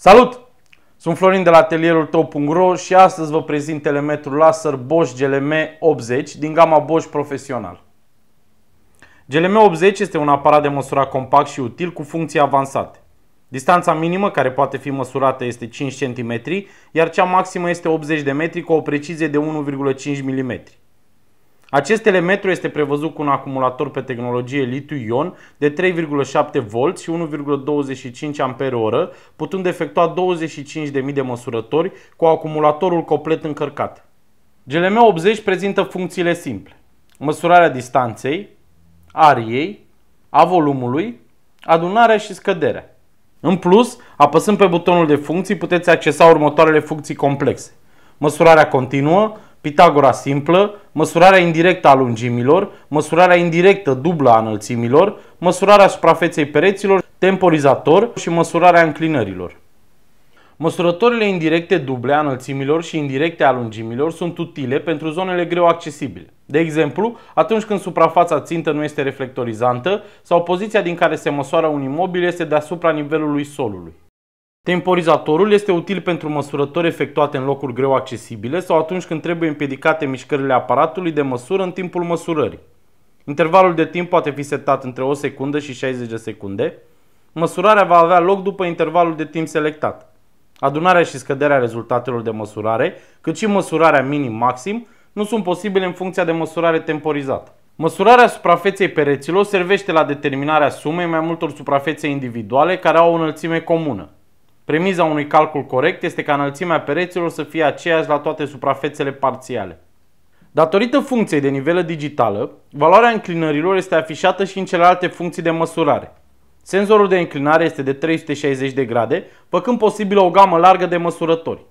Salut! Sunt Florin de la atelierul tău.ro și astăzi vă prezint telemetrul laser Bosch GLM 80 din gama Bosch Profesional. GLM 80 este un aparat de măsurat compact și util cu funcții avansate. Distanța minimă care poate fi măsurată este 5 cm, iar cea maximă este 80 de metri cu o precizie de 1,5 mm. Acest telemetru este prevăzut cu un acumulator pe tehnologie litiu-ion de 3,7V și 1,25 Ah, putând efectua 25.000 de măsurători cu acumulatorul complet încărcat. GLM-80 prezintă funcțiile simple. Măsurarea distanței, ariei, a volumului, adunarea și scăderea. În plus, apăsând pe butonul de funcții, puteți accesa următoarele funcții complexe. Măsurarea continuă, Pitagora simplă, măsurarea indirectă a lungimilor, măsurarea indirectă dublă a înălțimilor, măsurarea suprafeței pereților, temporizator și măsurarea înclinărilor. Măsurătorile indirecte duble a înălțimilor și indirecte a lungimilor sunt utile pentru zonele greu accesibile. De exemplu, atunci când suprafața țintă nu este reflectorizantă sau poziția din care se măsoară un imobil este deasupra nivelului solului. Temporizatorul este util pentru măsurători efectuate în locuri greu accesibile sau atunci când trebuie împiedicate mișcările aparatului de măsură în timpul măsurării. Intervalul de timp poate fi setat între o secundă și 60 de secunde. Măsurarea va avea loc după intervalul de timp selectat. Adunarea și scăderea rezultatelor de măsurare, cât și măsurarea minim-maxim, nu sunt posibile în funcția de măsurare temporizată. Măsurarea suprafeței pereților servește la determinarea sumei mai multor suprafețe individuale care au o înălțime comună. Premiza unui calcul corect este ca înălțimea pereților să fie aceeași la toate suprafețele parțiale. Datorită funcției de nivelă digitală, valoarea înclinărilor este afișată și în celelalte funcții de măsurare. Senzorul de înclinare este de 360 de grade, făcând posibilă o gamă largă de măsurători.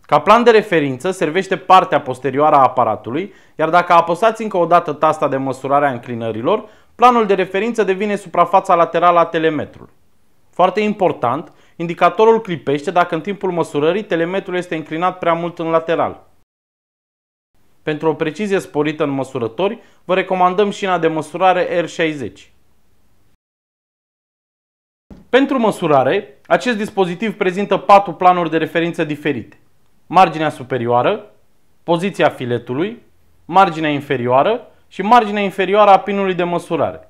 Ca plan de referință servește partea posterioară a aparatului, iar dacă apăsați încă o dată tasta de măsurare a înclinărilor, planul de referință devine suprafața laterală a telemetrului. Foarte important indicatorul clipește dacă în timpul măsurării telemetrul este înclinat prea mult în lateral. Pentru o precizie sporită în măsurători, vă recomandăm șina de măsurare R60. Pentru măsurare, acest dispozitiv prezintă patru planuri de referință diferite. Marginea superioară, poziția filetului, marginea inferioară și marginea inferioară a pinului de măsurare.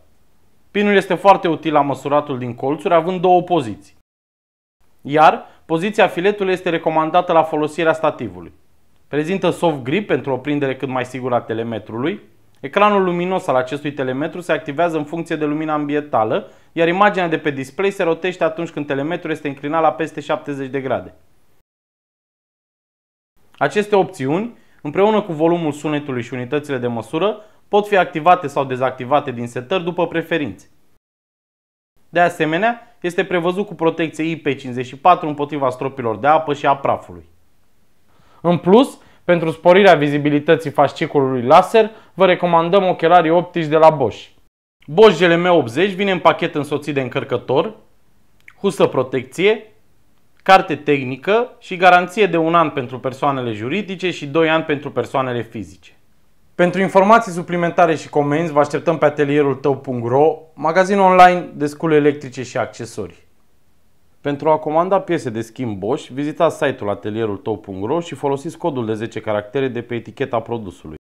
Pinul este foarte util la măsuratul din colțuri, având două poziții. Iar poziția filetului este recomandată la folosirea stativului. Prezintă soft grip pentru o prindere cât mai sigură a telemetrului. Ecranul luminos al acestui telemetru se activează în funcție de lumina ambientală, iar imaginea de pe display se rotește atunci când telemetrul este înclinat la peste 70 de grade. Aceste opțiuni, împreună cu volumul sunetului și unitățile de măsură, pot fi activate sau dezactivate din setări după preferințe. De asemenea, este prevăzut cu protecție IP54 împotriva stropilor de apă și a prafului. În plus, pentru sporirea vizibilității fasciculului laser, vă recomandăm ochelarii optici de la Bosch. Bosch GLM80 vine în pachet însoțit de încărcător, husă protecție, carte tehnică și garanție de un an pentru persoanele juridice și 2 ani pentru persoanele fizice. Pentru informații suplimentare și comenzi, vă așteptăm pe atelierul tău.ro, magazin online de scule electrice și accesorii. Pentru a comanda piese de schimb Bosch, vizitați site-ul atelierul tău.ro și folosiți codul de 10 caractere de pe eticheta produsului.